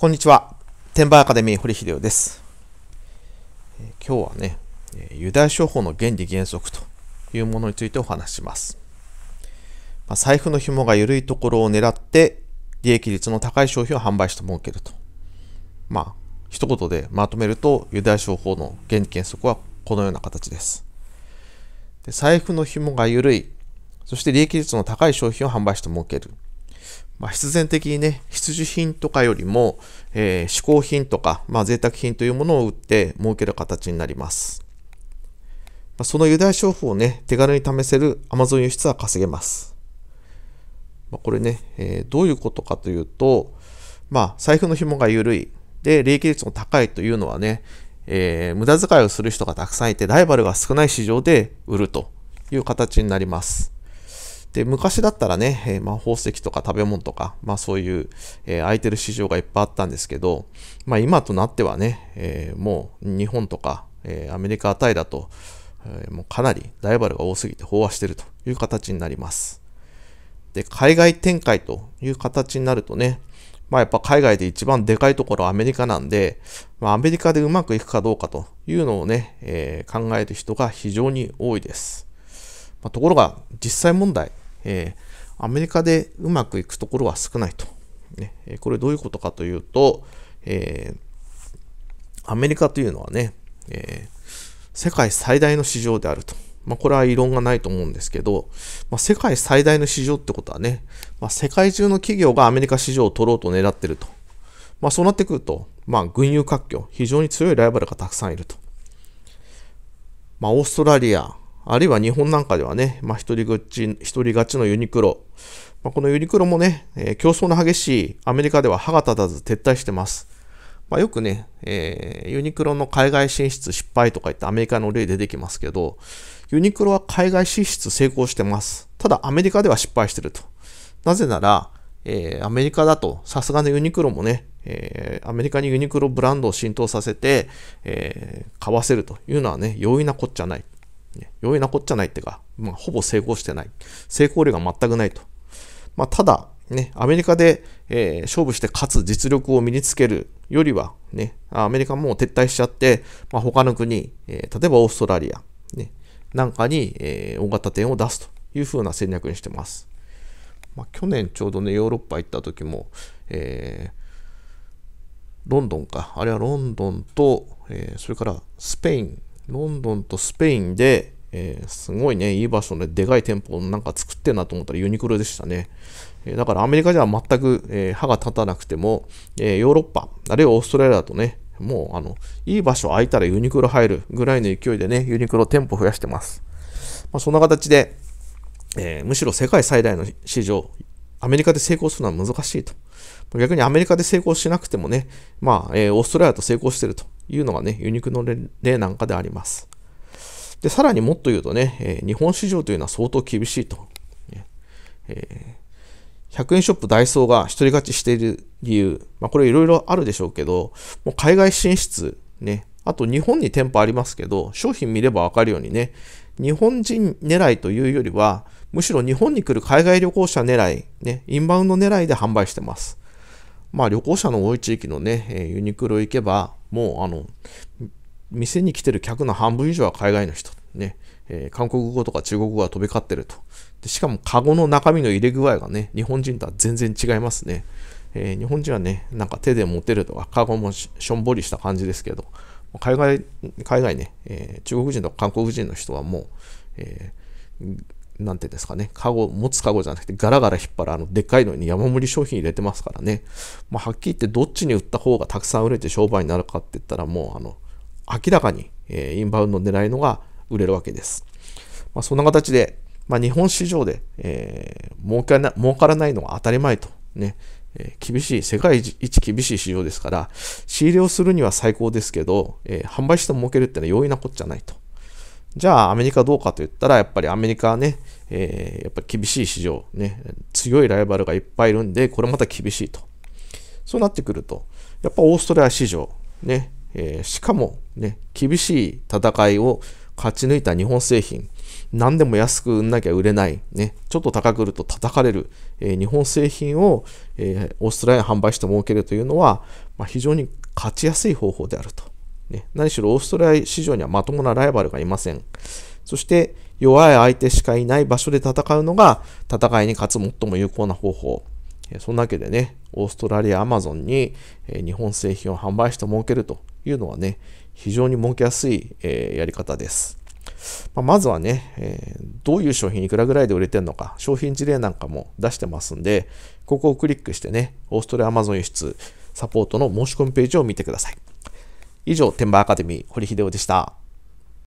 こんにちは。テンバーアカデミー堀秀夫です。今日はね、ユダヤ商法の原理原則というものについてお話しします。まあ、財布の紐が緩いところを狙って、利益率の高い商品を販売して儲けると。まあ、一言でまとめると、ユダヤ商法の原理原則はこのような形です。で財布の紐が緩い、そして利益率の高い商品を販売して儲ける。まあ、必然的にね、必需品とかよりも、えー、嗜好品とか、まあ、贅沢品というものを売って儲ける形になります。まあ、そのユダヤ商法をね、手軽に試せる Amazon 輸出は稼げます。まあ、これね、えー、どういうことかというと、まあ、財布の紐が緩い。で、利益率も高いというのはね、えー、無駄遣いをする人がたくさんいて、ライバルが少ない市場で売るという形になります。で、昔だったらね、えー、まあ、宝石とか食べ物とか、まあそういう、えー、空いてる市場がいっぱいあったんですけど、まあ今となってはね、えー、もう日本とか、えアメリカあたりだと、えもうかなりライバルが多すぎて飽和してるという形になります。で、海外展開という形になるとね、まあやっぱ海外で一番でかいところはアメリカなんで、まあ、アメリカでうまくいくかどうかというのをね、え考える人が非常に多いです。まあ、ところが実際問題、えー、アメリカでうまくいくところは少ないと。ね、これどういうことかというと、えー、アメリカというのはね、えー、世界最大の市場であると。まあ、これは異論がないと思うんですけど、まあ、世界最大の市場ってことはね、まあ、世界中の企業がアメリカ市場を取ろうと狙ってると。まあ、そうなってくると、まあ、群雄割拠、非常に強いライバルがたくさんいると。まあ、オーストラリア、あるいは日本なんかではね、まあ、一人口、一人勝ちのユニクロ。まあ、このユニクロもね、えー、競争の激しいアメリカでは歯が立たず撤退してます。まあ、よくね、えー、ユニクロの海外進出失敗とか言ってアメリカの例出てきますけど、ユニクロは海外進出成功してます。ただアメリカでは失敗してると。なぜなら、えー、アメリカだとさすがのユニクロもね、えー、アメリカにユニクロブランドを浸透させて、え買わせるというのはね、容易なこっちゃない。ね、裕易なこっちゃないってか、まあ、ほぼ成功してない。成功例が全くないと。まあ、ただ、ね、アメリカで、えー、勝負して勝つ実力を身につけるよりは、ね、アメリカも撤退しちゃって、まあ、他の国、えー、例えばオーストラリア、ね、なんかに、えー、大型店を出すというふうな戦略にしてます。まあ、去年ちょうどね、ヨーロッパ行った時も、えロンドンか、あれはロンドンと、えそれからスペインロンドンとスペインで、えー、すごいね、いい場所ででかい店舗なんか作ってんなと思ったらユニクロでしたね。えー、だからアメリカでは全く、えー、歯が立たなくても、えヨーロッパ、あるいはオーストラリアだとね、もうあの、いい場所空いたらユニクロ入るぐらいの勢いでね、ユニクロ店舗増やしてます。まあ、そんな形で、えむしろ世界最大の市場、アメリカで成功するのは難しいと。逆にアメリカで成功しなくてもね、まあ、えー、オーストラリアと成功してるというのがね、ユニクの例なんかであります。で、さらにもっと言うとね、えー、日本市場というのは相当厳しいと。えー、100円ショップダイソーが一人勝ちしている理由、まあ、これいろいろあるでしょうけど、もう海外進出、ね、あと日本に店舗ありますけど、商品見ればわかるようにね、日本人狙いというよりは、むしろ日本に来る海外旅行者狙い、ね、インバウンド狙いで販売してます。まあ旅行者の多い地域のね、えユニクロ行けば、もうあの、店に来てる客の半分以上は海外の人、ね、えー、韓国語とか中国語が飛び交ってると。でしかも、カゴの中身の入れ具合がね、日本人とは全然違いますね。えー、日本人はね、なんか手で持てるとか、カゴもしょんぼりした感じですけど、海外、海外ね、えー、中国人と韓国人の人はもう、えー、なんていうんですかね、カゴ、持つカゴじゃなくてガラガラ引っ張るあのでっかいのに山盛り商品入れてますからね。まあ、はっきり言ってどっちに売った方がたくさん売れて商売になるかって言ったらもうあの、明らかに、えインバウンド狙いのが売れるわけです。まあ、そんな形で、まあ、日本市場で、えー、儲かな儲からないのが当たり前と、ね、えー、厳しい、世界一厳しい市場ですから、仕入れをするには最高ですけど、えー、販売して儲けるってのは容易なこっちゃないと。じゃあアメリカどうかといったら、やっぱりアメリカはね、えー、やっぱり厳しい市場、ね、強いライバルがいっぱいいるんで、これまた厳しいと。そうなってくると、やっぱオーストラリア市場、ね、えー、しかもね、厳しい戦いを勝ち抜いた日本製品、何でも安く売んなきゃ売れない、ね、ちょっと高く売ると叩かれる、えー、日本製品を、えー、オーストラリアに販売して儲けるというのは、まあ、非常に勝ちやすい方法であると。ね、何しろオーストラリア市場にはまともなライバルがいません。そして弱い相手しかいない場所で戦うのが戦いに勝つ最も有効な方法。そんなわけでね、オーストラリア、アマゾンに日本製品を販売して儲けるというのはね、非常に儲けやすいやり方です。ままずはね、えどういう商品いくらぐらいで売れてるのか、商品事例なんかも出してますんで、ここをクリックしてね、オーストラリア、アマゾン輸出サポートの申し込みページを見てください。以上、天馬アカデミー、堀秀夫でした。